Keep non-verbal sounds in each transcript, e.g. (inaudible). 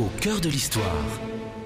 au cœur de l'histoire.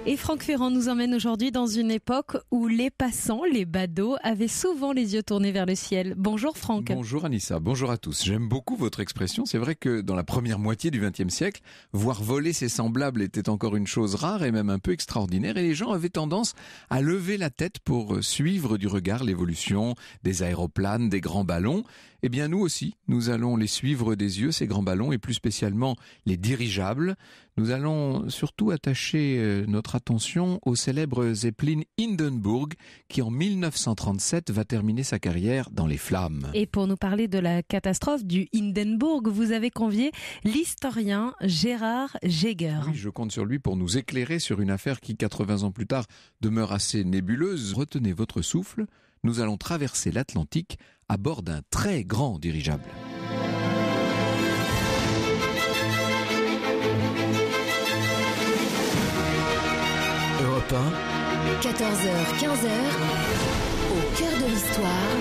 Et Franck Ferrand nous emmène aujourd'hui dans une époque où les passants, les badauds, avaient souvent les yeux tournés vers le ciel. Bonjour Franck. Bonjour Anissa, bonjour à tous. J'aime beaucoup votre expression. C'est vrai que dans la première moitié du XXe siècle, voir voler ses semblables était encore une chose rare et même un peu extraordinaire et les gens avaient tendance à lever la tête pour suivre du regard l'évolution des aéroplanes, des grands ballons eh bien nous aussi, nous allons les suivre des yeux, ces grands ballons, et plus spécialement les dirigeables. Nous allons surtout attacher euh, notre attention au célèbre Zeppelin Hindenburg, qui en 1937 va terminer sa carrière dans les flammes. Et pour nous parler de la catastrophe du Hindenburg, vous avez convié l'historien Gérard Jäger. je compte sur lui pour nous éclairer sur une affaire qui, 80 ans plus tard, demeure assez nébuleuse. Retenez votre souffle nous allons traverser l'Atlantique à bord d'un très grand dirigeable. Europe 14h, 15h, au cœur de l'histoire.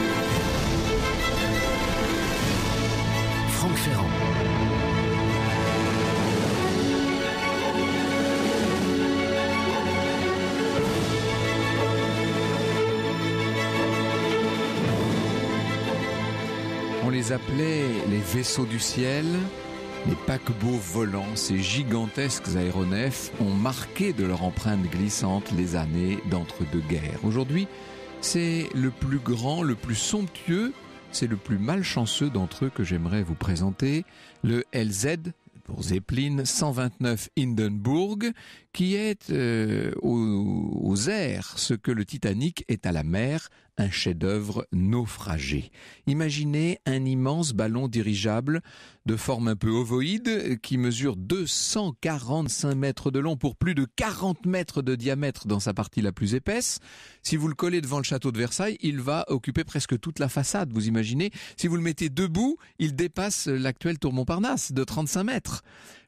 les les vaisseaux du ciel. Les paquebots volants, ces gigantesques aéronefs, ont marqué de leur empreinte glissante les années d'entre-deux-guerres. Aujourd'hui, c'est le plus grand, le plus somptueux, c'est le plus malchanceux d'entre eux que j'aimerais vous présenter, le LZ pour Zeppelin 129 Hindenburg, qui est euh, aux airs ce que le Titanic est à la mer, un chef-d'œuvre naufragé. Imaginez un immense ballon dirigeable de forme un peu ovoïde qui mesure 245 mètres de long pour plus de 40 mètres de diamètre dans sa partie la plus épaisse. Si vous le collez devant le château de Versailles, il va occuper presque toute la façade, vous imaginez. Si vous le mettez debout, il dépasse l'actuel tour Montparnasse de 35 mètres.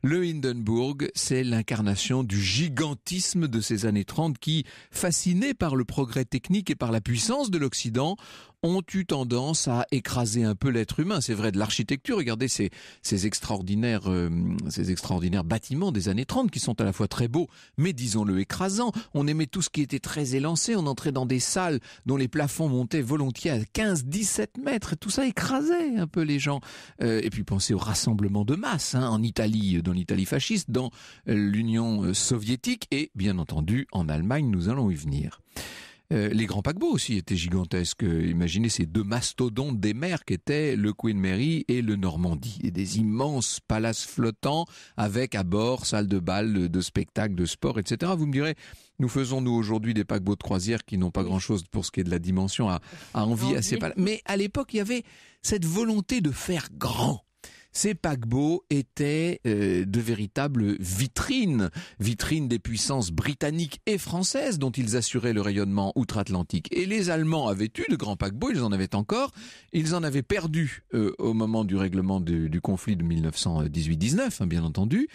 Le Hindenburg, c'est l'incarnation du gigantisme de ces années 30 qui, fasciné par le progrès technique et par la puissance de l'Occident, ont eu tendance à écraser un peu l'être humain. C'est vrai de l'architecture. Regardez ces, extraordinaires, euh, ces extraordinaires bâtiments des années 30 qui sont à la fois très beaux, mais disons-le écrasants. On aimait tout ce qui était très élancé. On entrait dans des salles dont les plafonds montaient volontiers à 15, 17 mètres. Tout ça écrasait un peu les gens. Euh, et puis pensez au rassemblement de masse hein, en Italie, dans l'Italie fasciste, dans l'Union soviétique et bien entendu en Allemagne. Nous allons y venir. Euh, les grands paquebots aussi étaient gigantesques. Imaginez ces deux mastodontes des mers qu'étaient le Queen Mary et le Normandie. des immenses palaces flottants avec à bord salles de bal, de spectacles, de sport, etc. Vous me direz, nous faisons nous aujourd'hui des paquebots de croisière qui n'ont pas grand-chose pour ce qui est de la dimension à, à ces palaces. Mais à l'époque, il y avait cette volonté de faire grand. Ces paquebots étaient euh, de véritables vitrines, vitrines des puissances britanniques et françaises dont ils assuraient le rayonnement outre-Atlantique. Et les Allemands avaient eu de grands paquebots, ils en avaient encore, ils en avaient perdu euh, au moment du règlement du, conflit de 1918-19, hein, bien entendu.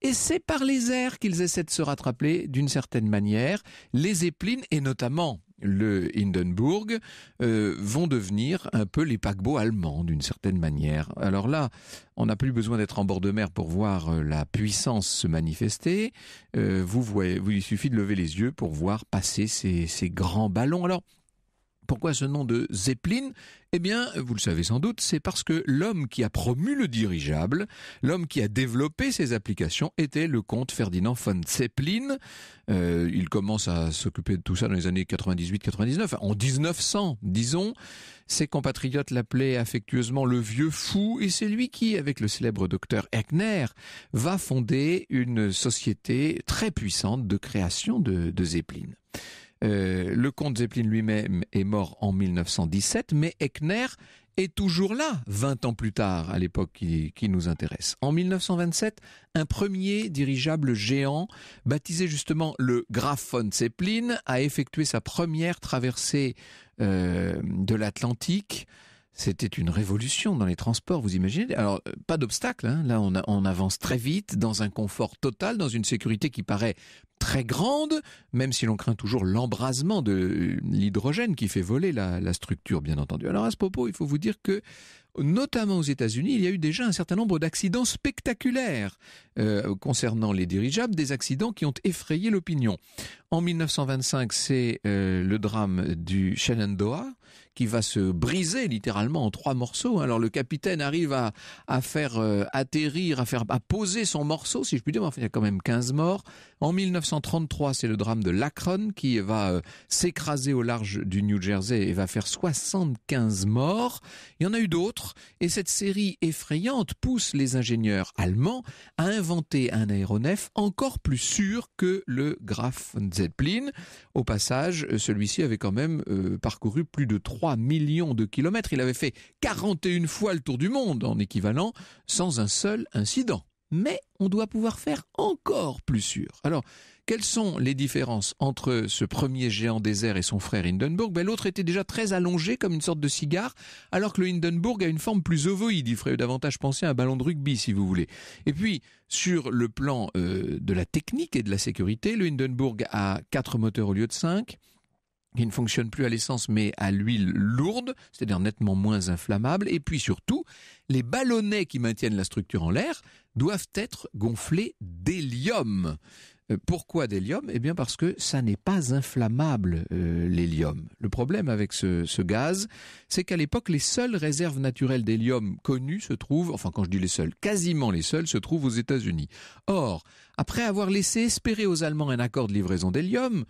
Et c'est par les airs qu'ils essaient de se rattraper d'une certaine manière. Les Zeppelins, et notamment le Hindenburg, euh, vont devenir un peu les paquebots allemands d'une certaine manière. Alors là, on n'a plus besoin d'être en bord de mer pour voir euh, la puissance se manifester. Euh, vous voyez, il suffit de lever les yeux pour voir passer ces grands ballons. Alors, pourquoi ce nom de Zeppelin Eh bien, vous le savez sans doute, c'est parce que l'homme qui a promu le dirigeable, l'homme qui a développé ses applications, était le comte Ferdinand von Zeppelin. Euh, il commence à s'occuper de tout ça dans les années 98-99. En 1900, disons, ses compatriotes l'appelaient affectueusement le vieux fou, et c'est lui qui, avec le célèbre docteur Eckner, va fonder une société très puissante de création de, de Zeppelin. Euh, le comte Zeppelin lui-même est mort en 1917, mais Eckner est toujours là 20 ans plus tard à l'époque qui, nous intéresse. En 1927, un premier dirigeable géant, baptisé justement le Graf von Zeppelin, a effectué sa première traversée euh, de l'Atlantique c'était une révolution dans les transports, vous imaginez Alors, euh, pas d'obstacle, hein. là on, avance très vite, dans un confort total, dans une sécurité qui paraît très grande, même si l'on craint toujours l'embrasement de euh, l'hydrogène qui fait voler la, structure, bien entendu. Alors à ce propos, il faut vous dire que, notamment aux États-Unis, il y a eu déjà un certain nombre d'accidents spectaculaires euh, concernant les dirigeables, des accidents qui ont effrayé l'opinion. En 1925, c'est le drame du Shenandoah qui va se briser littéralement en trois morceaux. Alors le capitaine arrive à, faire euh, atterrir, à faire poser son morceau, si je puis dire, il y a quand même 15 morts. En 1933, c'est le drame de l'Akron qui va euh, s'écraser au large du New Jersey et va faire 75 morts. Il y en a eu d'autres et cette série effrayante pousse les ingénieurs allemands à inventer un aéronef encore plus sûr que le Graf Zeppelin. Au passage, celui-ci avait quand même euh, parcouru plus de 3 millions de kilomètres. Il avait fait 41 fois le tour du monde en équivalent sans un seul incident mais on doit pouvoir faire encore plus sûr. Alors, quelles sont les différences entre ce premier géant désert et son frère Hindenburg ben, L'autre était déjà très allongé comme une sorte de cigare, alors que le Hindenburg a une forme plus ovoïde. Il ferait davantage penser à un ballon de rugby, si vous voulez. Et puis, sur le plan euh, de la technique et de la sécurité, le Hindenburg a quatre moteurs au lieu de cinq qui ne fonctionne plus à l'essence mais à l'huile lourde, c'est-à-dire nettement moins inflammable. Et puis surtout, les ballonnets qui maintiennent la structure en l'air doivent être gonflés d'hélium. Euh, pourquoi d'hélium Eh bien parce que ça n'est pas inflammable, euh, l'hélium. Le problème avec ce, ce gaz, c'est qu'à l'époque, les seules réserves naturelles d'hélium connues se trouvent, enfin quand je dis les seules, quasiment les seules, se trouvent aux États-Unis. Or, après avoir laissé espérer aux Allemands un accord de livraison d'hélium,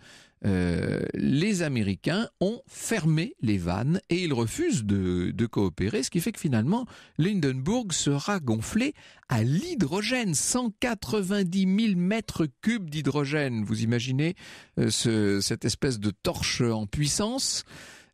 euh, les Américains ont fermé les vannes et ils refusent de, coopérer, ce qui fait que finalement Lindenburg sera gonflé à l'hydrogène, 190 000 mètres cubes d'hydrogène. Vous imaginez euh, cette espèce de torche en puissance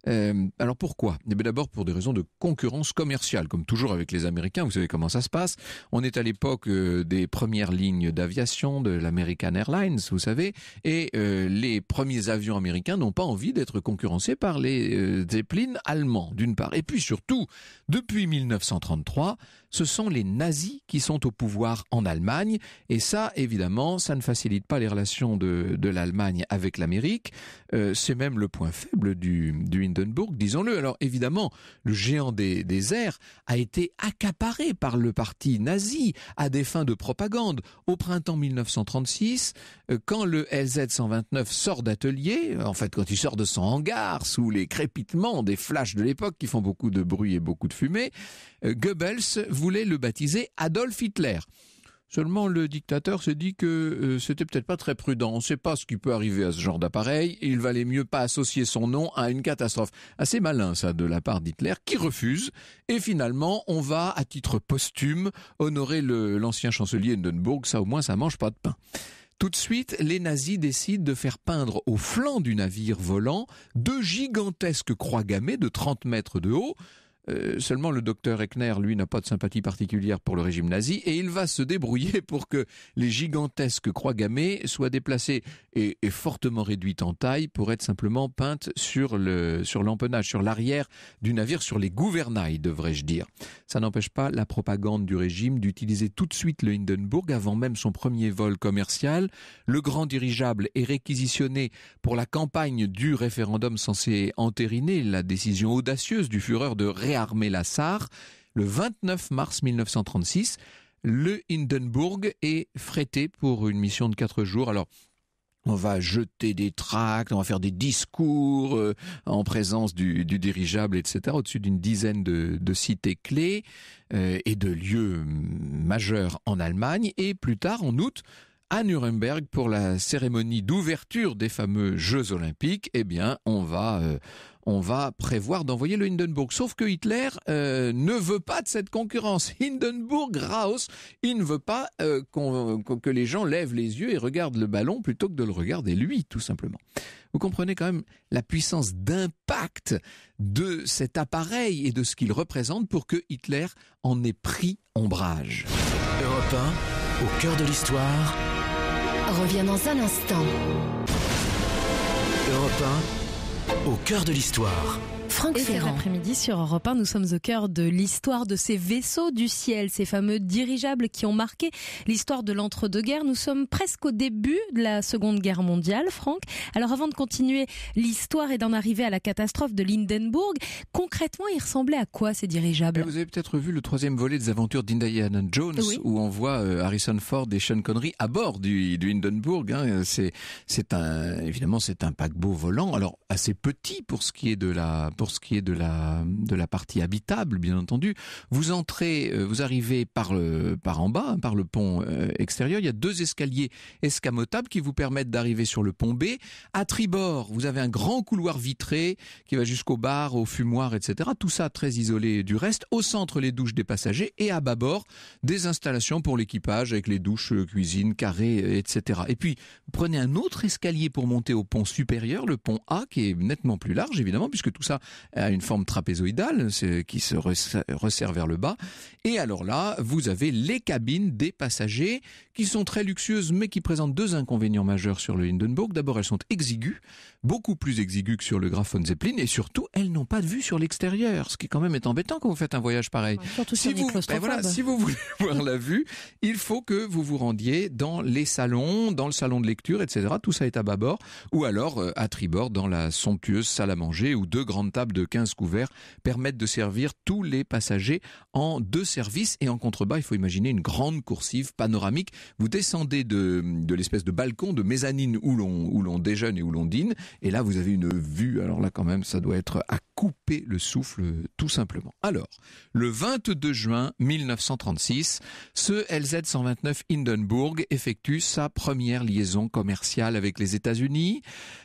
euh, alors pourquoi eh ben D'abord pour des raisons de concurrence commerciale, comme toujours avec les Américains, vous savez comment ça se passe. On est à l'époque euh, des premières lignes d'aviation de l'American Airlines, vous savez, et euh, les premiers avions américains n'ont pas envie d'être concurrencés par les Zeppelin allemands, d'une part. Et puis surtout, depuis 1933, ce sont les nazis qui sont au pouvoir en Allemagne. Et ça, évidemment, ça ne facilite pas les relations de, l'Allemagne avec l'Amérique. Euh, c'est même le point faible du, Hindenburg, disons-le. Alors évidemment, le géant des, airs a été accaparé par le parti nazi à des fins de propagande. Au printemps 1936, euh, quand le LZ-129 sort d'atelier, en fait quand il sort de son hangar sous les crépitements des flashs de l'époque qui font beaucoup de bruit et beaucoup de fumée, euh, Goebbels voulait le baptiser Adolf Hitler. Seulement, le dictateur se dit que euh, c'était peut-être pas très prudent. On ne sait pas ce qui peut arriver à ce genre d'appareil il valait mieux pas associer son nom à une catastrophe. Assez malin, ça, de la part d'Hitler, qui refuse. Et finalement, on va, à titre posthume, honorer l'ancien chancelier Hindenburg. Ça, au moins, ça mange pas de pain. Tout de suite, les nazis décident de faire peindre au flanc du navire volant deux gigantesques croix gammées de 30 mètres de haut euh, seulement le docteur Eckner, lui, n'a pas de sympathie particulière pour le régime nazi et il va se débrouiller (laughs) pour que les gigantesques croix gammées soient déplacées et, fortement réduites en taille pour être simplement peintes sur sur l'empennage, sur l'arrière du navire, sur les gouvernails, devrais-je dire. Ça n'empêche pas la propagande du régime d'utiliser tout de suite le Hindenburg avant même son premier vol commercial. Le grand dirigeable est réquisitionné pour la campagne du référendum censé entériner la décision audacieuse du Führer de armé la Sarre. Le 29 mars 1936, le Hindenburg est frété pour une mission de quatre jours. Alors, on va jeter des tracts, on va faire des discours euh, en présence du, dirigeable, etc., au-dessus d'une dizaine de, cités clés euh, et de lieux majeurs en Allemagne. Et plus tard, en août, à Nuremberg, pour la cérémonie d'ouverture des fameux Jeux olympiques, eh bien, on va... Euh, on va prévoir d'envoyer le Hindenburg. Sauf que Hitler euh, ne veut pas de cette concurrence. (laughs) Hindenburg, Raus, il ne veut pas euh, que les gens lèvent les yeux et regardent le ballon plutôt que de le regarder lui, tout simplement. Vous comprenez quand même la puissance d'impact de cet appareil et de ce qu'il représente pour que Hitler en ait pris ombrage. Europe au cœur de l'histoire, revient dans un instant au cœur de l'histoire. Franck Et Cet après-midi sur Europe 1, nous sommes au cœur de l'histoire de ces vaisseaux du ciel, ces fameux dirigeables qui ont marqué l'histoire de l'entre-deux-guerres. Nous sommes presque au début de la Seconde Guerre mondiale, Franck. Alors avant de continuer l'histoire et d'en arriver à la catastrophe de l'Hindenburg, concrètement, ils ressemblaient à quoi ces dirigeables eh, Vous avez peut-être vu le troisième volet des aventures d'Indiana Jones où on voit euh, Harrison Ford et Sean Connery à bord du, du Hindenburg. Hein. C'est un évidemment c'est un paquebot volant, alors assez petit pour ce qui est de la pour ce qui est de la, de la partie habitable, bien entendu. Vous entrez, euh, vous arrivez par, le, par en bas, par le pont euh, extérieur. Il y a deux escaliers escamotables qui vous permettent d'arriver sur le pont B. À tribord, vous avez un grand couloir vitré qui va jusqu'au bar, au fumoir, etc. Tout ça très isolé du reste. Au centre, les douches des passagers et à bas bord, des installations pour l'équipage avec les douches, euh, cuisine, carré, etc. Et puis, prenez un autre escalier pour monter au pont supérieur, le pont A, qui est nettement plus large, évidemment, puisque tout ça à une forme trapézoïdale qui se resserre vers le bas. Et alors là, vous avez les cabines des passagers qui sont très luxueuses mais qui présentent deux inconvénients majeurs sur le Hindenburg. D'abord, elles sont exiguës, beaucoup plus exigu que sur le von Zeppelin, et surtout, elles n'ont pas de vue sur l'extérieur, ce qui quand même est embêtant quand vous faites un voyage pareil. Ben si, vous, voulez (laughs) voir la vue, il faut que vous vous rendiez dans les salons, dans le salon de lecture, etc. Tout ça est à bord ou alors euh, à tribord dans la somptueuse salle à manger où deux grandes tables de 15 couverts permettent de servir tous les passagers en deux services et en contrebas, il faut imaginer une grande coursive panoramique. Vous descendez de, l'espèce de balcon, de mezzanine où l'on déjeune et où l'on dîne et là, vous avez une vue. Alors là, quand même, ça doit être à couper le souffle tout simplement. Alors, le 22 juin 1936, ce LZ-129 Hindenburg effectue sa première liaison commerciale avec les États-Unis.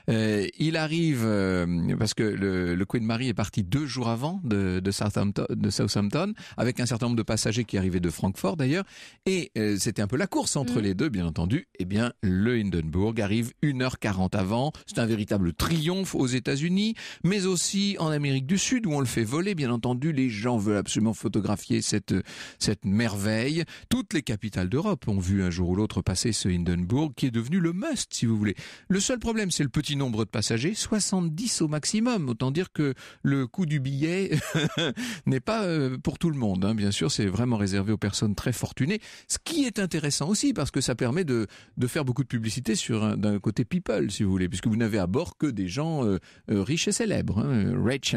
Euh, il arrive, euh, parce que le, Queen Mary est parti deux jours avant de, Southampton, avec un certain nombre de passagers qui arrivaient de Francfort d'ailleurs, et euh, c'était un peu la course entre mm. les deux, bien entendu. Eh bien, le Hindenburg arrive 1h40 avant. C'est un véritable triomphe aux États-Unis, mais aussi en Amérique Amérique du Sud où on le fait voler, bien entendu, les gens veulent absolument photographier cette, cette merveille. Toutes les capitales d'Europe ont vu un jour ou l'autre passer ce Hindenburg qui est devenu le must, si vous voulez. Le seul problème, c'est le petit nombre de passagers, 70 au maximum. Autant dire que le coût du billet (laughs) n'est pas euh, pour tout le monde. Hein. Bien sûr, c'est vraiment réservé aux personnes très fortunées. Ce qui est intéressant aussi parce que ça permet de, de faire beaucoup de publicité sur d'un côté people, si vous voulez, puisque vous n'avez à bord que des gens euh, euh, riches et célèbres. Hein. Rich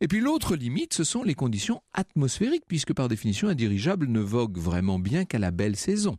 et puis l'autre limite, ce sont les conditions atmosphériques, puisque par définition, un dirigeable ne vogue vraiment bien qu'à la belle saison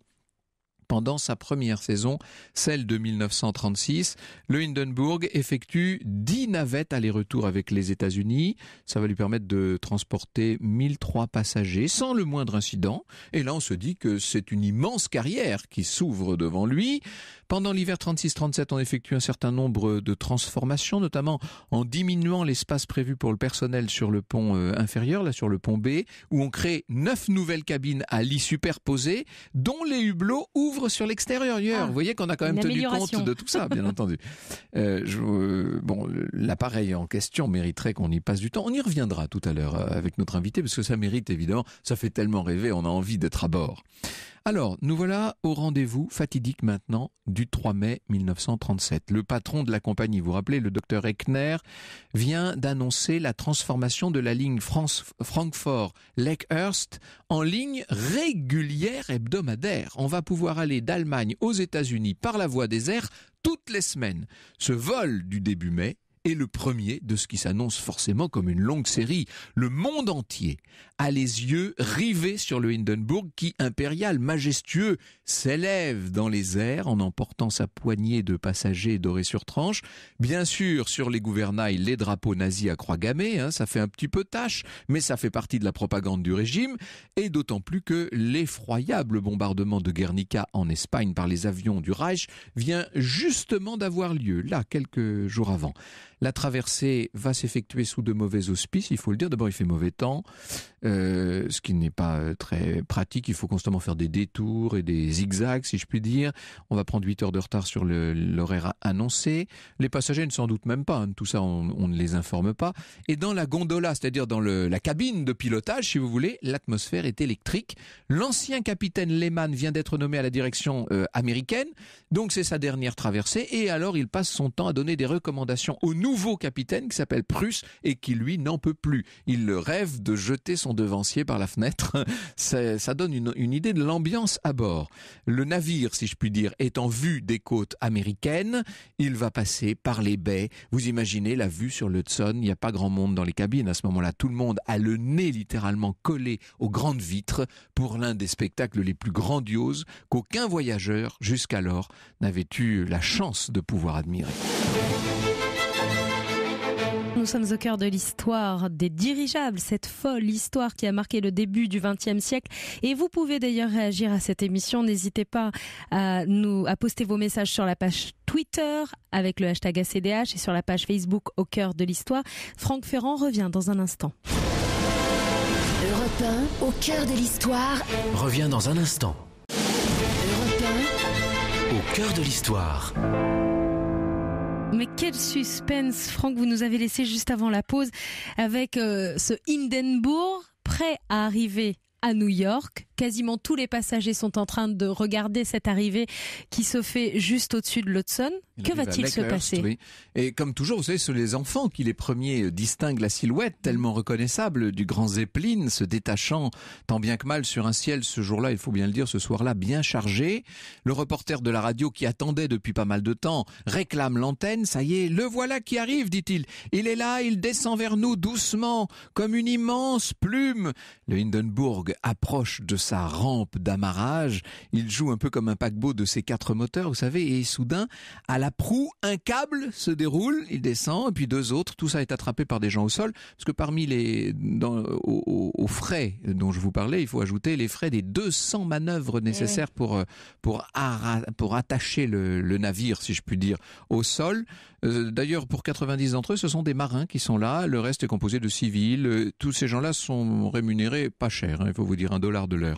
pendant sa première saison, celle de 1936. Le Hindenburg effectue 10 navettes aller-retour avec les États-Unis. Ça va lui permettre de transporter 1003 passagers sans le moindre incident. Et là, on se dit que c'est une immense carrière qui s'ouvre devant lui. Pendant l'hiver 36-37, on effectue un certain nombre de transformations, notamment en diminuant l'espace prévu pour le personnel sur le pont euh, inférieur, là sur le pont B, où on crée neuf nouvelles cabines à lits superposés, dont les hublots ouvrent sur l'extérieur. Ah, vous voyez qu'on a quand même tenu compte de tout ça, bien (laughs) entendu. Euh, euh, bon, l'appareil en question mériterait qu'on y passe du temps. On y reviendra tout à l'heure avec notre invité, parce que ça mérite évidemment. Ça fait tellement rêver, on a envie d'être à bord. Alors, nous voilà au rendez-vous fatidique maintenant du 3 mai 1937. Le patron de la compagnie, vous vous rappelez, le docteur Eckner, vient d'annoncer la transformation de la ligne Francfort-Lakehurst en ligne régulière hebdomadaire. On va pouvoir aller d'Allemagne aux États-Unis par la voie des airs toutes les semaines. Ce vol du début mai et le premier de ce qui s'annonce forcément comme une longue série. Le monde entier a les yeux rivés sur le Hindenburg qui, impérial, majestueux, s'élève dans les airs en emportant sa poignée de passagers dorés sur tranche. Bien sûr, sur les gouvernails, les drapeaux nazis à croix gammée, hein, ça fait un petit peu tâche, mais ça fait partie de la propagande du régime, et d'autant plus que l'effroyable bombardement de Guernica en Espagne par les avions du Reich vient justement d'avoir lieu, là, quelques jours avant. La traversée va s'effectuer sous de mauvais auspices, il faut le dire. D'abord, il fait mauvais temps. Euh, ce qui n'est pas euh, très pratique. Il faut constamment faire des détours et des zigzags, si je puis dire. On va prendre 8 heures de retard sur l'horaire annoncé. Les passagers ne s'en doutent même pas. Hein. Tout ça, on, ne les informe pas. Et dans la gondola, c'est-à-dire dans la cabine de pilotage, si vous voulez, l'atmosphère est électrique. L'ancien capitaine Lehman vient d'être nommé à la direction euh, américaine. Donc c'est sa dernière traversée. Et alors, il passe son temps à donner des recommandations au nouveau capitaine qui s'appelle Prusse et qui, lui, n'en peut plus. Il le rêve de jeter son devancier par la fenêtre. (laughs) ça donne une, idée de l'ambiance à bord. Le navire, si je puis dire, est en vue des côtes américaines. Il va passer par les baies. Vous imaginez la vue sur l'Hudson. Il n'y a pas grand monde dans les cabines à ce moment-là. Tout le monde a le nez littéralement collé aux grandes vitres pour l'un des spectacles les plus grandioses qu'aucun voyageur jusqu'alors n'avait eu la chance de pouvoir admirer. Nous sommes au cœur de l'histoire des dirigeables, cette folle histoire qui a marqué le début du XXe siècle. Et vous pouvez d'ailleurs réagir à cette émission. N'hésitez pas à nous à poster vos messages sur la page Twitter avec le hashtag ACDH et sur la page Facebook au cœur de l'histoire. Franck Ferrand revient dans un instant. Europe au cœur de l'histoire. Revient dans un instant. Europe au cœur de l'histoire. Mais quel suspense, Franck, vous nous avez laissé juste avant la pause avec euh, ce Hindenburg prêt à arriver à New York Quasiment tous les passagers sont en train de regarder cette arrivée qui se fait juste au-dessus de l'Hudson. Que va-t-il se passer Et comme toujours, vous savez, ce sont les enfants qui les premiers euh, distinguent la silhouette mm. tellement reconnaissable du grand Zeppelin se détachant tant bien que mal sur un ciel ce jour-là, il faut bien le dire, ce soir-là, bien chargé. Le reporter de la radio qui attendait depuis pas mal de temps réclame l'antenne. Ça y est, le voilà qui arrive, dit-il. Il est là, il descend vers nous doucement, comme une immense plume. Le Hindenburg approche de sa rampe d'amarrage. Il joue un peu comme un paquebot de ses quatre moteurs, vous savez, et soudain, à la proue, un câble se déroule, il descend, et puis deux autres. Tout ça est attrapé par des gens au sol, parce que parmi les, frais dont je vous parlais, il faut ajouter les frais des 200 manœuvres eh nécessaires pour, euh, pour, attacher le navire, si je puis dire, au sol. Euh, d'ailleurs, pour 90 d'entre eux, ce sont des marins qui sont là. Le reste est composé de civils. Euh, tous ces gens-là sont rémunérés pas cher. Hein, il faut vous dire un dollar de l'heure.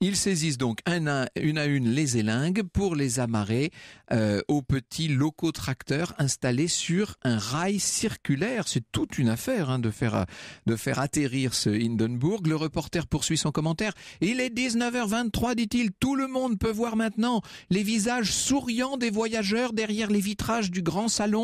Ils saisissent donc un une à une les élingues pour les amarrer euh, aux petits locaux tracteurs installés sur un rail circulaire. C'est toute une affaire hein, de faire de faire atterrir ce Hindenburg. Le reporter poursuit son commentaire. Il est 19h23, dit-il. Tout le monde peut voir maintenant les visages souriants des voyageurs derrière les vitrages du grand salon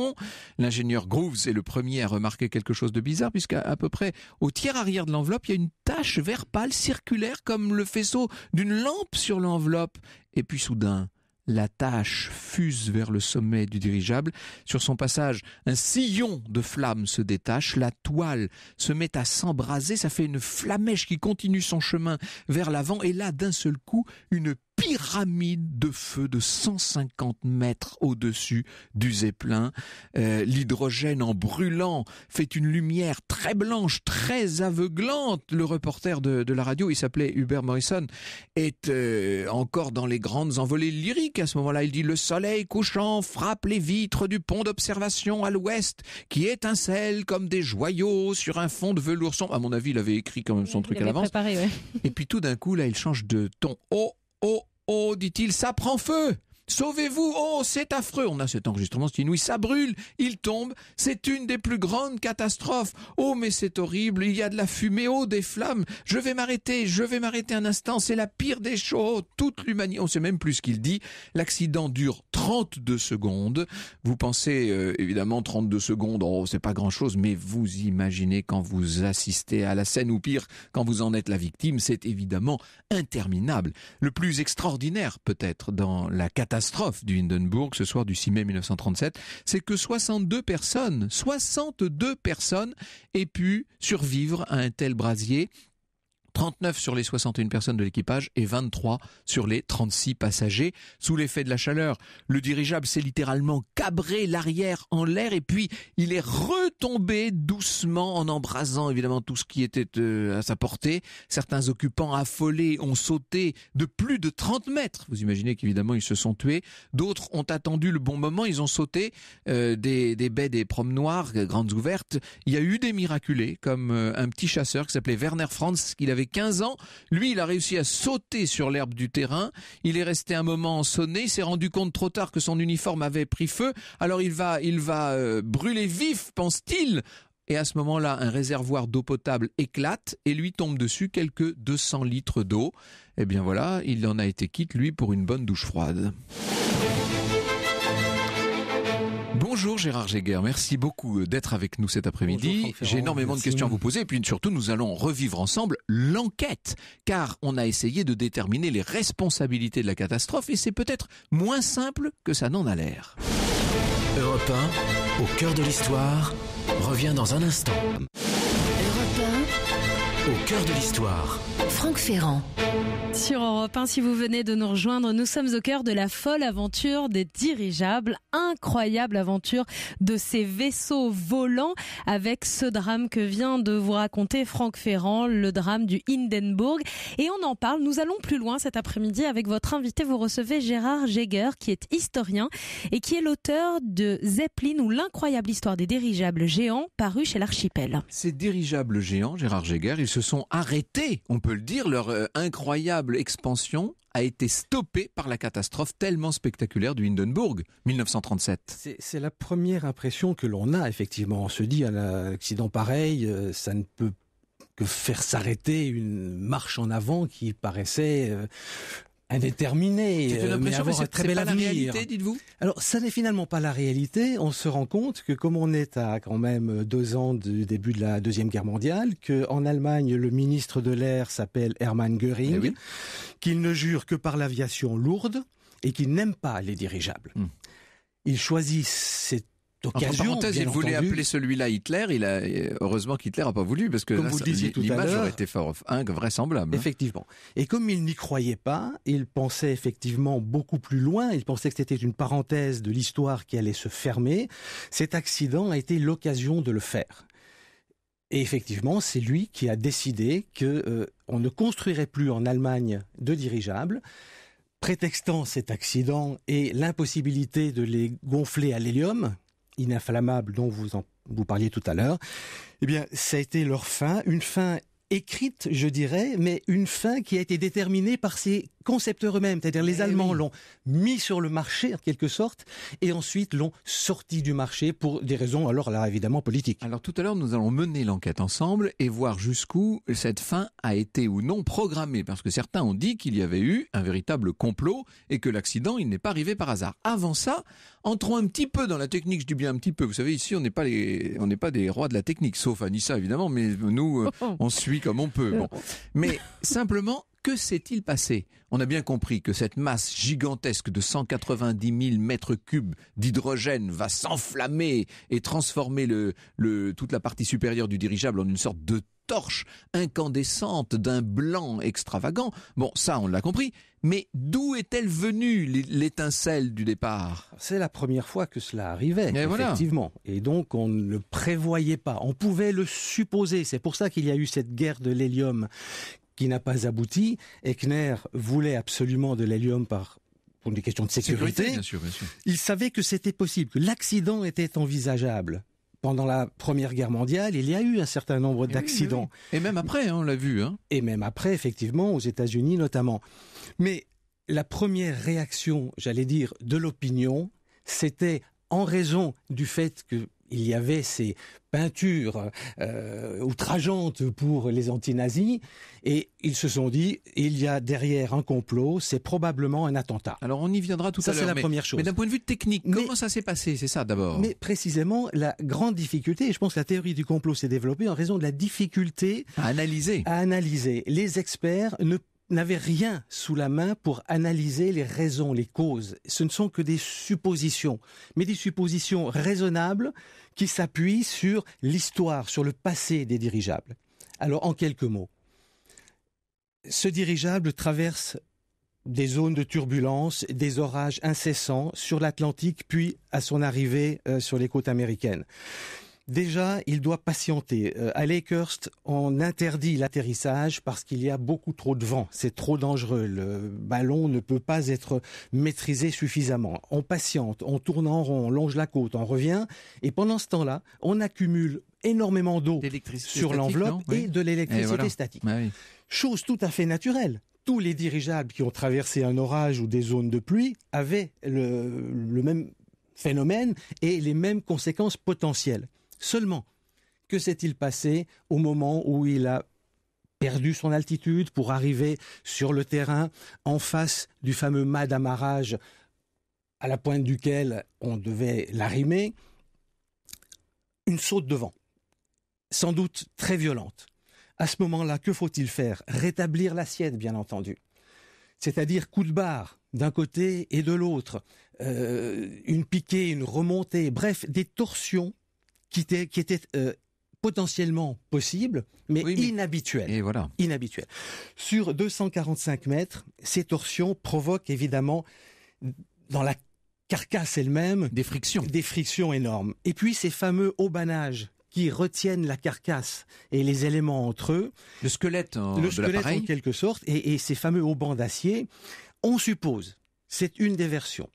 L'ingénieur Groves est le premier à remarquer quelque chose de bizarre puisqu'à à peu près au tiers arrière de l'enveloppe, il y a une tache vert pâle circulaire comme le faisceau d'une lampe sur l'enveloppe. Et puis soudain, la tache fuse vers le sommet du dirigeable. Sur son passage, un sillon de flammes se détache, la toile se met à s'embraser, ça fait une flamèche qui continue son chemin vers l'avant, et là, d'un seul coup, une pyramide de feu de 150 mètres au-dessus du Zeppelin. Euh, l'hydrogène en brûlant fait une lumière très blanche, très aveuglante. Le reporter de, la radio, il s'appelait Hubert Morrison, est euh, encore dans les grandes envolées lyriques. À ce moment-là, il dit le soleil couchant frappe les vitres du pont d'observation à l'ouest qui étincelle comme des joyaux sur un fond de velours sombre. À mon avis, il avait écrit quand même son truc à l'avance. Et puis tout d'un coup, là, il change de ton. Oh, Oh, oh, dit-il, ça prend feu Sauvez-vous, oh, c'est affreux. On a cet enregistrement, c'est inouï. Ça brûle, il tombe. C'est une des plus grandes catastrophes. Oh, mais c'est horrible. Il y a de la fumée, oh, des flammes. Je vais m'arrêter, je vais m'arrêter un instant. C'est la pire des choses. Oh, toute l'humanité, on sait même plus ce qu'il dit. L'accident dure 32 secondes. Vous pensez, euh, évidemment, 32 secondes, oh, c'est pas grand chose, mais vous imaginez quand vous assistez à la scène, ou pire, quand vous en êtes la victime, c'est évidemment interminable. Le plus extraordinaire, peut-être, dans la catastrophe, du Hindenburg ce soir du 6 mai 1937, c'est que 62 personnes, 62 personnes aient pu survivre à un tel brasier 39 sur les 61 personnes de l'équipage et 23 sur les 36 passagers. Sous l'effet de la chaleur, le dirigeable s'est littéralement cabré l'arrière en l'air et puis il est retombé doucement en embrasant évidemment tout ce qui était euh, à sa portée. Certains occupants affolés ont sauté de plus de 30 mètres. Vous imaginez qu'évidemment ils se sont tués. D'autres ont attendu le bon moment, ils ont sauté euh, des, des baies des promenoirs euh, grandes ouvertes. Il y a eu des miraculés comme un petit chasseur qui s'appelait Werner Franz, qu'il avait 15 ans. Lui, il a réussi à sauter sur l'herbe du terrain. Il est resté un moment sonné, Il s'est rendu compte trop tard que son uniforme avait pris feu. Alors il va, il va euh, brûler vif, pense-t-il. Et à ce moment-là, un réservoir d'eau potable éclate et lui tombe dessus quelques 200 litres d'eau. Eh bien voilà, il en a été quitte, lui, pour une bonne douche froide. Bonjour Gérard Jäger, merci beaucoup euh, d'être avec nous cet après-midi. J'ai énormément de questions à vous poser et puis surtout nous allons revivre ensemble l'enquête car on a essayé de déterminer les responsabilités de la catastrophe et c'est peut-être moins simple que ça n'en a l'air. Europe au cœur de l'histoire, revient dans un instant. Europe 1, au cœur de l'histoire. Franck Ferrand. Sur Europe 1, si vous venez de nous rejoindre, nous sommes au cœur de la folle aventure des dirigeables, incroyable aventure de ces vaisseaux volants avec ce drame que vient de vous raconter Franck Ferrand, le drame du Hindenburg. Et on en parle, nous allons plus loin cet après-midi avec votre invité, vous recevez Gérard Jäger qui est historien et qui est l'auteur de Zeppelin ou l'incroyable histoire des dirigeables géants paru chez l'archipel. Ces dirigeables géants, Gérard Jäger, ils se sont arrêtés, on peut le dire, leur euh, incroyable incroyable expansion a été stoppée par la catastrophe tellement spectaculaire du Hindenburg, 1937. C'est la première impression que l'on a, effectivement. On se dit, un accident pareil, euh, ça ne peut que faire s'arrêter une marche en avant qui paraissait euh, indéterminé, euh, mais très belle pas La réalité, dites-vous Alors, ça n'est finalement pas la réalité. On se rend compte que comme on est à quand même deux ans du début de la deuxième guerre mondiale, que en Allemagne le ministre de l'air s'appelle Hermann Göring, eh qu'il ne jure que par l'aviation lourde et qu'il n'aime pas les dirigeables. Hmm. Il choisit choisissent d'occasion. il voulait appeler celui-là Hitler. Il euh, heureusement qu'Hitler n'a pas voulu parce que vous l'image aurait été fort invraisemblable. Hein. Effectivement. Et comme il n'y croyait pas, il pensait effectivement beaucoup plus loin. Il pensait que c'était une parenthèse de l'histoire qui allait se fermer. Cet accident a été l'occasion de le faire. Et effectivement, c'est lui qui a décidé que euh, ne construirait plus en Allemagne de dirigeables, prétextant cet accident et l'impossibilité de les gonfler à l'hélium, ininflammable dont vous, en, vous parliez tout à l'heure, eh bien, ça a été leur fin, une fin écrite, je dirais, mais une fin qui a été déterminée par ces concepteurs eux-mêmes, c'est-à-dire les eh Allemands l'ont mis sur le marché en quelque sorte, et ensuite l'ont sorti du marché pour des raisons alors là évidemment politiques. Alors tout à l'heure nous allons mener l'enquête ensemble et voir jusqu'où cette fin a été ou non programmée, parce que certains ont dit qu'il y avait eu un véritable complot et que l'accident il n'est pas arrivé par hasard. Avant ça, entrons un petit peu dans la technique, je dis bien un petit peu. Vous savez ici on n'est pas les, on n'est pas des rois de la technique, sauf Anissa évidemment, mais nous euh, oh, oh. on suit comme on peut. (laughs) mais simplement que s'est-il passé On a bien compris que cette masse gigantesque de 190 000 mètres cubes d'hydrogène va s'enflammer et transformer toute la partie supérieure du dirigeable en une sorte de torche incandescente d'un blanc extravagant. Bon, ça, on l'a compris. Mais d'où est-elle venue l'étincelle du départ C'est la première fois que cela arrivait, effectivement. Et donc on ne le prévoyait pas. On pouvait le supposer. C'est pour ça qu'il y a eu cette guerre de l'hélium qui n'a pas abouti. Eckner voulait absolument de l'hélium par pour des questions de sécurité. Il savait que c'était possible, que l'accident était envisageable. Pendant la Première Guerre mondiale, il y a eu un certain nombre eh eh d'accidents. Et même après, hein, on l'a vu. Hein. Et même après, effectivement, aux États-Unis notamment. Mais la première réaction, j'allais dire, de l'opinion, c'était en raison du fait que il y avait ces peintures euh, outrageantes pour les anti-nazis et ils se sont dit, il y a derrière un complot, c'est probablement un attentat. Alors on y viendra tout ça, à l'heure. c'est la première chose. Mais d'un point de vue technique, comment ça s'est passé C'est ça d'abord. Mais précisément, la grande difficulté, et je pense que la théorie du complot s'est développée en raison de la difficulté à analyser. analyser. Les experts ne n'avait rien sous la main pour analyser les raisons, les causes. Ce ne sont que des suppositions, mais des suppositions raisonnables qui s'appuient sur l'histoire, sur le passé des dirigeables. Alors, en quelques mots, ce dirigeable traverse des zones de turbulence, des orages incessants sur l'Atlantique, puis à son arrivée euh, sur les côtes américaines. Déjà, il doit patienter. Euh, à Lakehurst, on interdit l'atterrissage parce qu'il y a beaucoup trop de vent. C'est trop dangereux. Le ballon ne peut pas être maîtrisé suffisamment. On patiente, on tourne en rond, on longe la côte, on revient. Et pendant ce temps-là, on accumule énormément d'eau sur l'enveloppe et de l'électricité statique. Bah Chose tout à fait naturelle tous les dirigeables qui ont traversé un orage ou des zones de pluie avaient le même phénomène et les mêmes conséquences potentielles. Seulement, que s'est-il passé au moment où il a perdu son altitude pour arriver sur le terrain en face du fameux mât d'amarrage à la pointe duquel on devait l'arrimer Une saute de vent, sans doute très violente. À ce moment-là, que faut-il faire Rétablir l'assiette, bien entendu. C'est-à-dire coup de barre d'un côté et de l'autre, euh, une piquée, une remontée, bref, des torsions qui était, euh, potentiellement possible, mais, inhabituel. Inhabituel. Sur 245 mètres, ces torsions provoquent évidemment, dans la carcasse elle-même, des frictions. Des frictions énormes. Et puis ces fameux haubanages qui retiennent la carcasse et les éléments entre eux. Le squelette, en, euh, le squelette en quelque sorte, et, et ces fameux haubans d'acier, on suppose, c'est une des versions,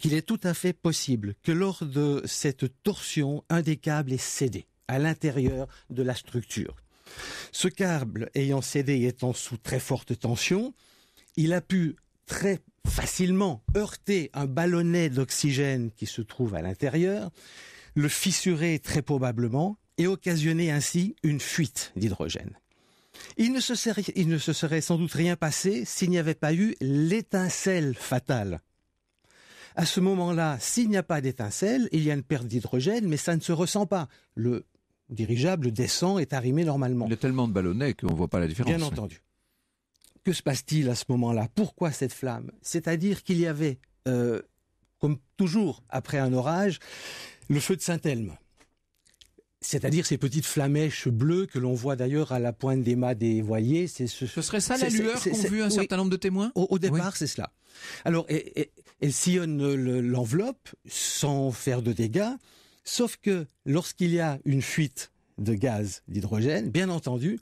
qu'il est tout à fait possible que lors de cette torsion, un des câbles ait cédé à l'intérieur de la structure. Ce câble ayant cédé et étant sous très forte tension, il a pu très facilement heurter un ballonnet d'oxygène qui se trouve à l'intérieur, le fissurer très probablement et occasionner ainsi une fuite d'hydrogène. Il ne, se serait, il ne se serait sans doute rien passé s'il n'y avait pas eu l'étincelle fatale à ce moment-là, s'il n'y a pas d'étincelle, il y a une perte d'hydrogène, mais ça ne se ressent pas. Le dirigeable descend et est arrimé normalement. Il y a tellement de ballonnets qu'on ne voit pas la différence. Bien entendu. Que se passe-t-il à ce moment-là Pourquoi cette flamme C'est-à-dire qu'il y avait, euh, comme toujours après un orage, le feu de Saint-Elme c'est-à-dire ces petites flamèches bleues que l'on voit d'ailleurs à la pointe des mâts des voiliers. ce, serait ça la lueur qu'ont vu un certain nombre de témoins Au, départ, c'est cela. Alors, et, elle sillonne l'enveloppe sans faire de dégâts. Sauf que lorsqu'il y a une fuite de gaz d'hydrogène, bien entendu,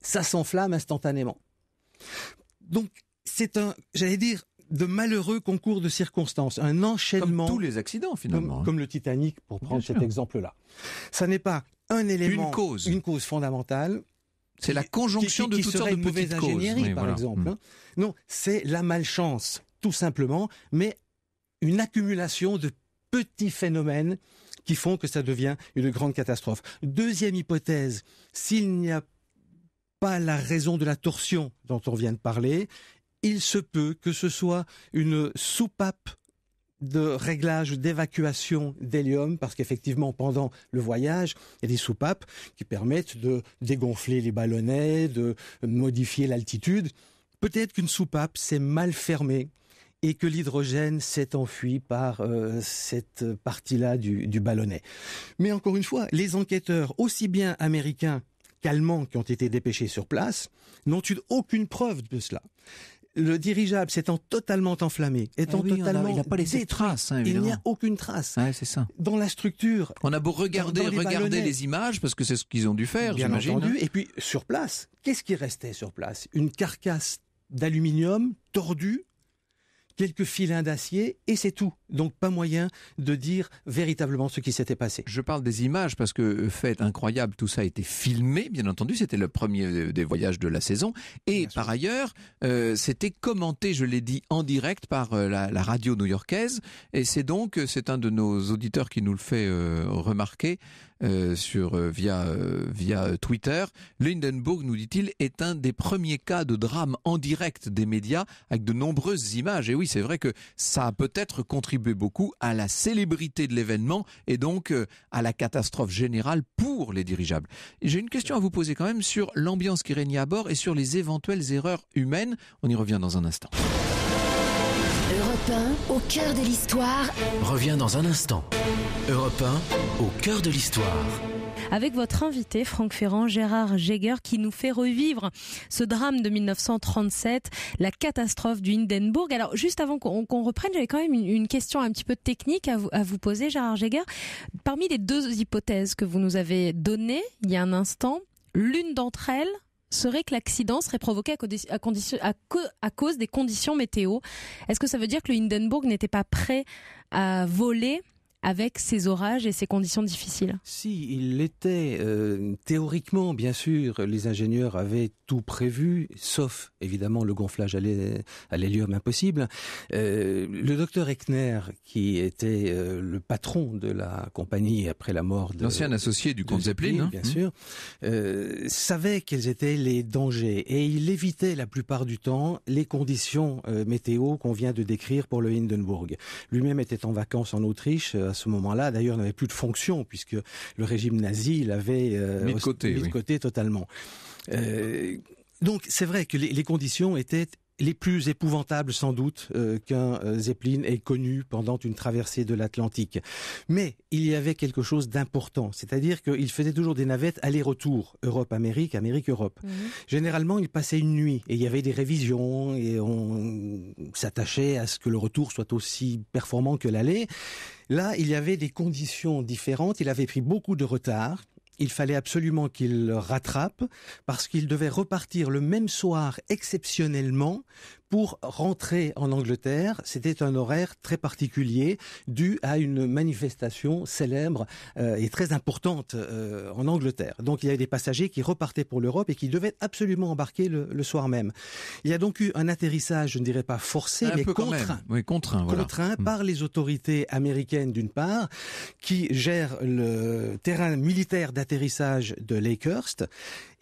ça s'enflamme instantanément. Donc c'est un, j'allais dire, de malheureux concours de circonstances, un enchaînement. Comme tous les accidents finalement. Comme, le Titanic pour prendre cet exemple-là. Ça n'est pas un élément, une cause, une cause fondamentale. C'est la conjonction de toutes sortes de mauvaises ingénieries, par exemple. Mm. Hein. Non, c'est la malchance tout simplement, mais une accumulation de petits phénomènes qui font que ça devient une grande catastrophe. Deuxième hypothèse, s'il n'y a pas la raison de la torsion dont on vient de parler, il se peut que ce soit une soupape de réglage d'évacuation d'hélium, parce qu'effectivement, pendant le voyage, il y a des soupapes qui permettent de dégonfler les ballonnets, de modifier l'altitude. Peut-être qu'une soupape s'est mal fermée et que l'hydrogène s'est enfui par euh, cette partie-là du, ballonnet. Mais encore une fois, les enquêteurs, aussi bien américains qu'allemands qui ont été dépêchés sur place, n'ont eu aucune preuve de cela le dirigeable s'étant totalement enflammé, étant ah totalement totalement, a, pas laissé traces. Hein, il n'y a aucune trace. c'est ça. Dans la structure. On a beau regarder, les regarder les images parce que c'est ce qu'ils ont dû faire, Bien hein. Et puis sur place, qu'est-ce qui restait sur place Une carcasse d'aluminium tordue quelques filins d'acier et c'est tout. Donc pas moyen de dire véritablement ce qui s'était passé. Je parle des images parce que euh, fait incroyable, tout ça a été filmé, bien entendu, c'était le premier euh, des voyages de la saison et par ailleurs, euh, c'était commenté, je l'ai dit, en direct par la, radio new-yorkaise et c'est donc c'est un de nos auditeurs qui nous le fait remarquer. Euh, sur euh, via euh, via Twitter. Lindenburg, nous dit-il, est un des premiers cas de drame en direct des médias avec de nombreuses images. Et oui, c'est vrai que ça a peut-être contribué beaucoup à la célébrité de l'événement et donc à la catastrophe générale pour les dirigeables. J'ai une question à vous poser quand même sur l'ambiance qui régnait à bord et sur les éventuelles erreurs humaines. On y revient dans un instant au cœur de l'histoire. Revient dans un instant. Europe au cœur de l'histoire avec votre invité Franck Ferrand, Gérard Jäger, qui nous fait revivre ce drame de 1937, la catastrophe du Hindenburg. Alors, juste avant qu'on reprenne, j'avais quand même une, question un petit peu technique à vous, à vous poser, Gérard Jäger. Parmi les deux hypothèses que vous nous avez données il y a un instant, l'une d'entre elles serait que l'accident serait provoqué à, cause des conditions météo. Est-ce que ça veut dire que le Hindenburg n'était pas prêt à voler avec ces orages et ces conditions difficiles Si, il l'était. Euh, théoriquement, bien sûr, les ingénieurs avaient tout prévu, sauf évidemment le gonflage à l'hélium impossible. Euh, le docteur Eckner, qui était euh, le patron de la compagnie après la mort de... L'ancien associé du comte Zeppelin, hein. bien mmh. sûr, savait quels étaient les dangers et il évitait la plupart du temps les conditions météo qu'on vient de décrire pour le Hindenburg. Lui-même était en vacances en Autriche à ce moment-là, d'ailleurs, n'avait plus de fonction, puisque le régime nazi l'avait euh, mis, de côté, totalement. Euh, donc c'est vrai que les, conditions étaient les plus épouvantables sans doute euh, qu'un Zeppelin ait connu pendant une traversée de l'Atlantique. Mais il y avait quelque chose d'important, c'est-à-dire qu'il faisait toujours des navettes aller-retour, Europe-Amérique, Amérique-Europe. Mhm. Généralement, il passait une nuit et il y avait des révisions et on s'attachait à ce que le retour soit aussi performant que l'aller. Là, il y avait des conditions différentes. Il avait pris beaucoup de retard. Il fallait absolument qu'il rattrape parce qu'il devait repartir le même soir exceptionnellement pour rentrer en Angleterre, c'était un horaire très particulier dû à une manifestation célèbre euh, et très importante euh, en Angleterre. Donc il y avait des passagers qui repartaient pour l'Europe et qui devaient absolument embarquer le, soir même. Il y a donc eu un atterrissage, je ne dirais pas forcé, mais contraint, contraint, hmm. par les autorités américaines d'une part, qui gèrent le terrain militaire d'atterrissage de Lakehurst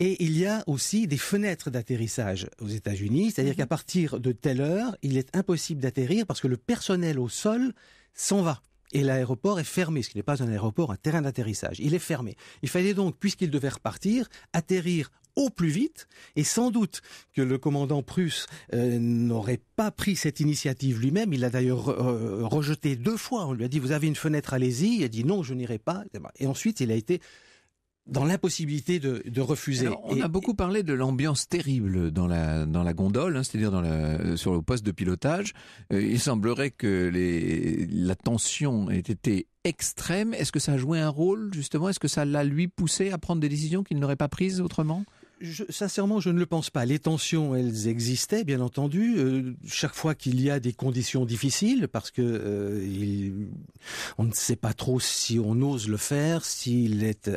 et il y a aussi des fenêtres d'atterrissage aux États-Unis, c'est-à-dire qu'à mhm. partir de telle heure, il est impossible d'atterrir parce que le personnel au sol s'en va. Et l'aéroport est fermé, ce qui n'est pas un aéroport, un terrain d'atterrissage. Il est fermé. Il fallait donc, puisqu'il devait repartir, atterrir au plus vite, et sans doute que le commandant prusse euh, n'aurait pas pris cette initiative lui-même. Il l'a d'ailleurs euh, rejeté deux fois. On lui a dit, vous avez une fenêtre, allez-y. Il a dit, non, je n'irai pas. Et ensuite, il a été dans l'impossibilité de, refuser. on a beaucoup parlé de l'ambiance terrible dans la dans la gondole, hein, c'est-à-dire euh, sur le poste de pilotage. Euh, il semblerait que la tension ait été extrême. Est-ce que ça a joué un rôle justement Est-ce que ça l'a lui poussé à prendre des décisions qu'il n'aurait pas prises autrement sincèrement, je ne le pense pas. Les tensions, elles existaient, bien entendu. Euh, chaque fois qu'il y a des conditions difficiles, parce que on ne sait pas trop si on ose le faire, s'il est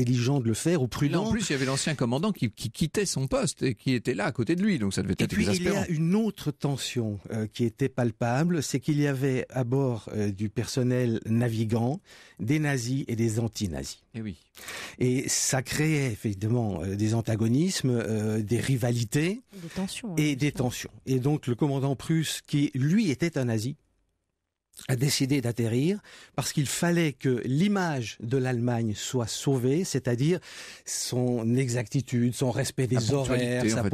intelligent de le faire ou prudent. en plus, il y avait l'ancien commandant qui, quittait son poste et qui était là à côté de lui, donc ça devait et être puis, exaspérant. Il y a une autre tension euh, qui était palpable, c'est qu'il y avait à bord euh, du personnel navigant des nazis et des anti-nazis. Et eh oui. Et ça créait effectivement euh, des antagonismes, des rivalités, des tensions, hein, et des tensions. Et donc le commandant prusse, qui lui était un nazi, a décidé d'atterrir parce qu'il fallait que l'image de l'Allemagne soit sauvée, c'est-à-dire son exactitude, son respect des horaires, sa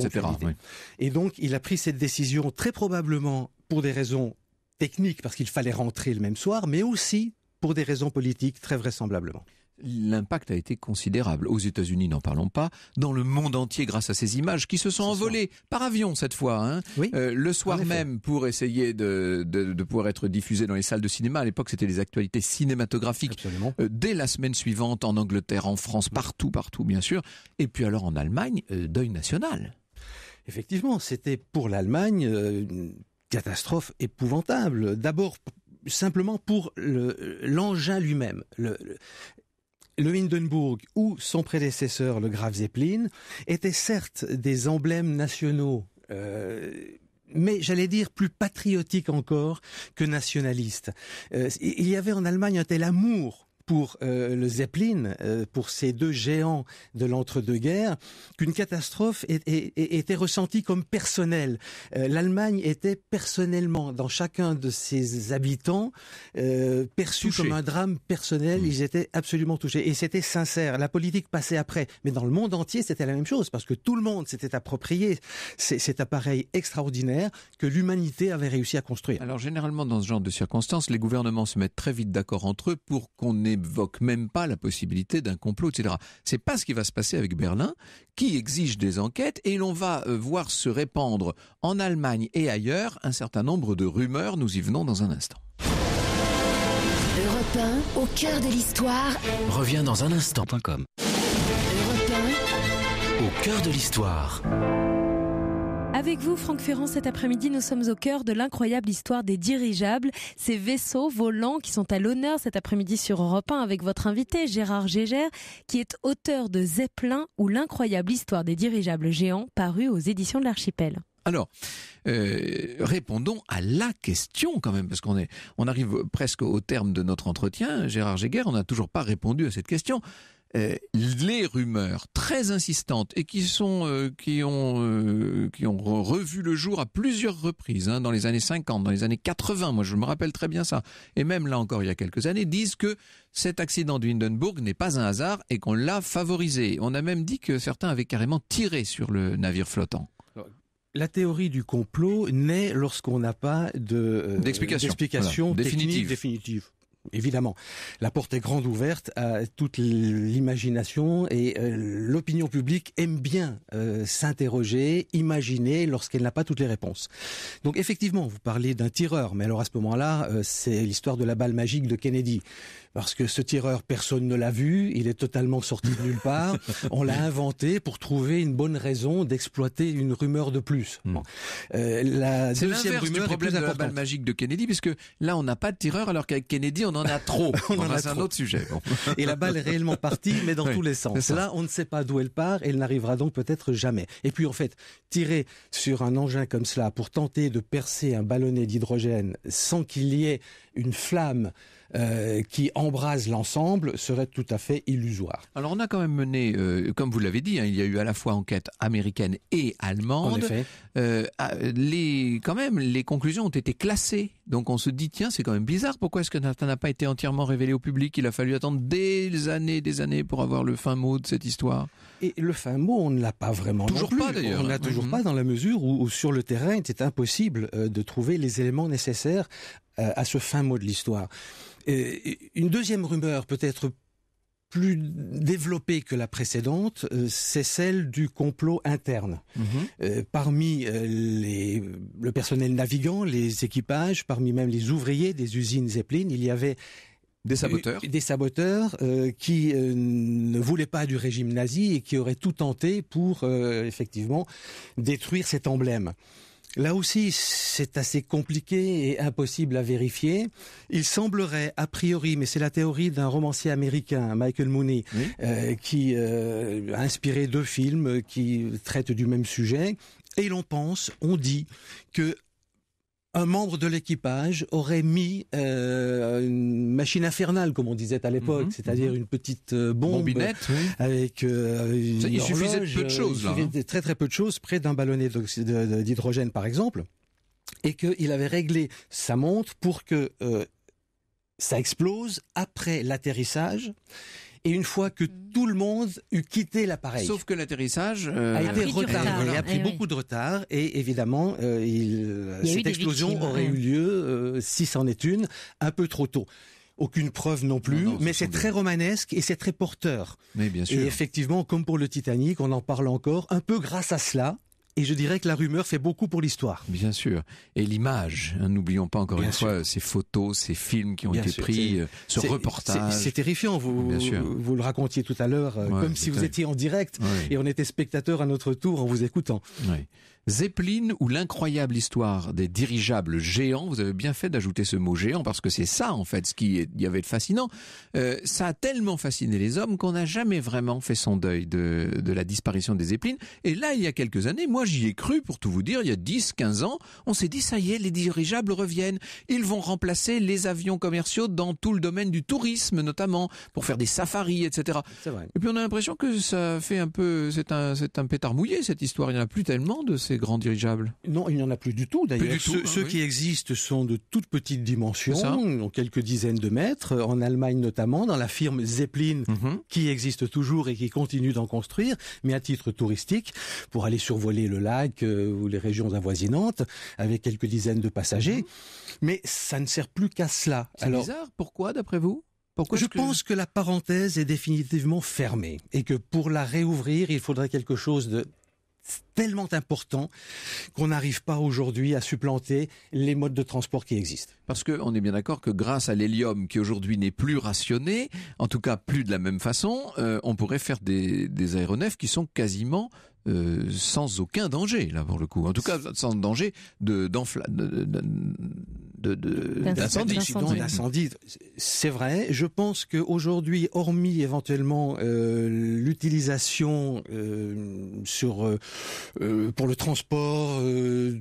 Et donc, il a pris cette décision très probablement pour des raisons techniques, parce qu'il fallait rentrer le même soir, mais aussi pour des raisons politiques, très vraisemblablement l'impact a été considérable. Aux États-Unis, n'en parlons pas. Dans le monde entier, grâce à ces images qui se sont envolées par avion cette fois, hein. euh, le soir même pour essayer de, de, pouvoir être diffusé dans les salles de cinéma. À l'époque, c'était les actualités cinématographiques. Euh, dès la semaine suivante, en Angleterre, en France, partout, partout, bien sûr. Et puis alors en Allemagne, euh, deuil national. Effectivement, c'était pour l'Allemagne une catastrophe épouvantable. D'abord simplement pour l'engin lui-même. Le, le Hindenburg ou son prédécesseur, le Graf Zeppelin, étaient certes des emblèmes nationaux. Euh, mais j'allais dire plus patriotiques encore que nationalistes. Euh, il y avait en Allemagne un tel amour pour euh, le Zeppelin, euh, pour ces deux géants de l'entre-deux-guerres, qu'une catastrophe était ressentie comme personnelle. Euh, L'Allemagne était personnellement, dans chacun de ses habitants, perçue comme un drame personnel. Hmm. Ils étaient absolument touchés. Et c'était sincère. La politique passait après. Mais dans le monde entier, c'était la même chose, parce que tout le monde s'était approprié cet appareil extraordinaire que l'humanité avait réussi à construire. Alors généralement, dans ce genre de circonstances, les gouvernements se mettent très vite d'accord entre eux pour qu'on ait n'évoque même pas la possibilité d'un complot, etc. C'est pas ce qui va se passer avec Berlin, qui exige des enquêtes, et l'on va euh, voir se répandre en Allemagne et ailleurs un certain nombre de rumeurs. Nous y venons dans un instant. au cœur de l'histoire. revient dans un instant.com. au cœur de l'histoire. Avec vous, Franck Ferrand, cet après-midi, nous sommes au cœur de l'incroyable histoire des dirigeables, ces vaisseaux volants qui sont à l'honneur cet après-midi sur Europe 1 avec votre invité Gérard Gégère, qui est auteur de Zeppelin ou l'incroyable histoire des dirigeables géants, paru aux éditions de l'Archipel. Alors, euh, répondons à la question quand même, parce qu'on est, on arrive presque au terme de notre entretien. Gérard Gégère, on n'a toujours pas répondu à cette question. Euh, les rumeurs très insistantes et qui sont euh, qui ont euh, qui ont revu le jour à plusieurs reprises hein, dans les années 50, dans les années 80, moi je me rappelle très bien ça et même là encore il y a quelques années disent que cet accident du Hindenburg n'est pas un hasard et qu'on l'a favorisé. On a même dit que certains avaient carrément tiré sur le navire flottant. La théorie du complot naît lorsqu'on n'a pas de d'explication définitive. définitive évidemment, la porte est grande ouverte à toute l'imagination et euh, l'opinion publique aime bien euh, s'interroger, imaginer lorsqu'elle n'a pas toutes les réponses. Donc effectivement, vous parlez d'un tireur, mais alors à ce moment-là, euh, c'est l'histoire de la balle magique de Kennedy parce que ce tireur, personne ne l'a vu, il est totalement sorti de nulle part. (laughs) On l'a inventé pour trouver une bonne raison d'exploiter une rumeur de plus. Hmm. Euh, c'est Euh, du problème de la balle magique de Kennedy, puisque là, on n'a pas de tireur, alors qu'avec Kennedy, on en a trop. (laughs) on c'est un autre sujet. Et la balle est réellement partie, mais dans (laughs) tous les sens. Là, on ne sait pas d'où elle part, et elle n'arrivera donc peut-être jamais. Et puis, en fait, tirer sur un engin comme cela pour tenter de percer un ballonnet d'hydrogène sans qu'il y ait une flamme euh, qui embrase l'ensemble serait tout à fait illusoire. Alors on a quand même mené, euh, comme vous l'avez dit, hein, il y a eu à la fois enquête américaine et allemande. En effet. Euh, ah, les, quand même, les conclusions ont été classées. Donc on se dit, tiens, c'est quand même bizarre, pourquoi est-ce que ça n'a pas été entièrement révélé au public Il a fallu attendre des années, des années pour avoir le fin mot de cette histoire. Et le fin mot, on ne l'a pas vraiment. Toujours pas d'ailleurs. On n'a toujours mhm. pas dans la mesure où, où sur le terrain, il était impossible de trouver les éléments nécessaires euh, à ce fin mot de l'histoire. Une deuxième rumeur, peut-être plus développée que la précédente, euh, c'est celle du complot interne. Mhm. Euh, parmi le personnel navigant, les équipages, parmi même les ouvriers des usines Zeppelin, il y avait des saboteurs. Des saboteurs qui ne voulaient pas du régime nazi et qui auraient tout tenté pour effectivement détruire cet emblème. Là aussi, c'est assez compliqué et impossible à vérifier. Il semblerait, a priori, mais c'est la théorie d'un romancier américain, Michael Mooney, euh, qui euh, a inspiré deux films qui traitent du même sujet. Et l'on pense, on dit que un membre de l'équipage aurait mis euh, une machine infernale, comme on disait à l'époque, mhm, c'est-à-dire mhm. une petite euh, bombe Bombinette, avec euh, il suffisait de peu de choses, hein. de très très peu de choses, près d'un ballonnet d'hydrogène par exemple, et qu'il avait réglé sa montre pour que ça explose après l'atterrissage et une fois que mm. tout le monde eut quitté l'appareil. Sauf que l'atterrissage euh, a été retardé, a pris eh beaucoup de retard et évidemment euh, cette explosion aurait eu lieu, euh, si c'en est une, un peu trop tôt aucune preuve non plus, mais c'est très romanesque et c'est très porteur. Mais bien sûr. Et effectivement, comme pour le Titanic, on en parle encore, un peu grâce à cela, et je dirais que la rumeur fait beaucoup pour l'histoire. Bien sûr. Et l'image, hein, n'oublions pas encore une fois euh, ces photos, ces films qui ont été pris, euh, ce reportage. C'est terrifiant, vous, vous le racontiez tout à l'heure, euh, comme si vous étiez en direct et on était spectateur à notre tour en vous écoutant. Oui. Zeppelin ou l'incroyable histoire des dirigeables géants, vous avez bien fait d'ajouter ce mot géant parce que c'est ça en fait ce qui y avait de fascinant, euh, ça a tellement fasciné les hommes qu'on n'a jamais vraiment fait son deuil de, de la disparition des Zeppelins. Et là, il y a quelques années, moi j'y ai cru pour tout vous dire, il y a 10, 15 ans, on s'est dit ça y est, les dirigeables reviennent, ils vont remplacer les avions commerciaux dans tout le domaine du tourisme notamment, pour faire des safaris, etc. Et puis on a l'impression que ça fait un peu, c'est un, un pétard mouillé cette histoire, il n'y en a plus tellement de ces grand grands dirigeables Non, il n'y en a plus du tout d'ailleurs. Ceux, ah qui existent sont de toutes petites dimensions, ont quelques dizaines de mètres, en Allemagne notamment, dans la firme Zeppelin, mhm. qui existe toujours et qui continue d'en construire, mais à titre touristique, pour aller survoler le lac euh, ou les régions avoisinantes, avec quelques dizaines de passagers. Mhm. Mais ça ne sert plus qu'à cela. C'est Alors... bizarre, pourquoi d'après vous pourquoi je pense que la parenthèse est définitivement fermée et que pour la réouvrir, il faudrait quelque chose de tellement important qu'on n'arrive pas aujourd'hui à supplanter les modes de transport qui existent. Parce qu'on est bien d'accord que grâce à l'hélium qui aujourd'hui n'est plus rationné, en tout cas plus de la même façon, euh, on pourrait faire des aéronefs qui sont quasiment euh, sans aucun danger, là, pour le coup. En tout cas, sans danger de, d'incendie. C'est vrai. Je pense que aujourd'hui hormis éventuellement euh, l'utilisation euh, sur pour le transport de,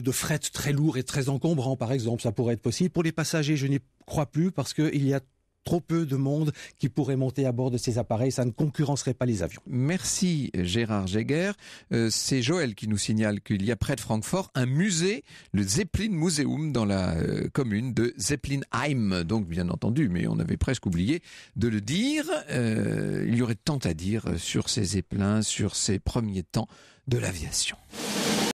de fret très lourd et très encombrant, par exemple, ça pourrait être possible. Pour les passagers, je n'y crois plus parce qu'il y a trop peu de monde qui pourrait monter à bord de ces appareils. Ça ne concurrencerait pas les avions. Merci Gérard Jäger. Euh, c'est Joël qui nous signale qu'il y a près de Francfort un musée, le Zeppelin Museum, dans la euh, commune de Zeppelinheim. Donc bien entendu, mais on avait presque oublié de le dire. Euh, il y aurait tant à dire sur ces zeppelins, sur ces premiers temps de l'aviation.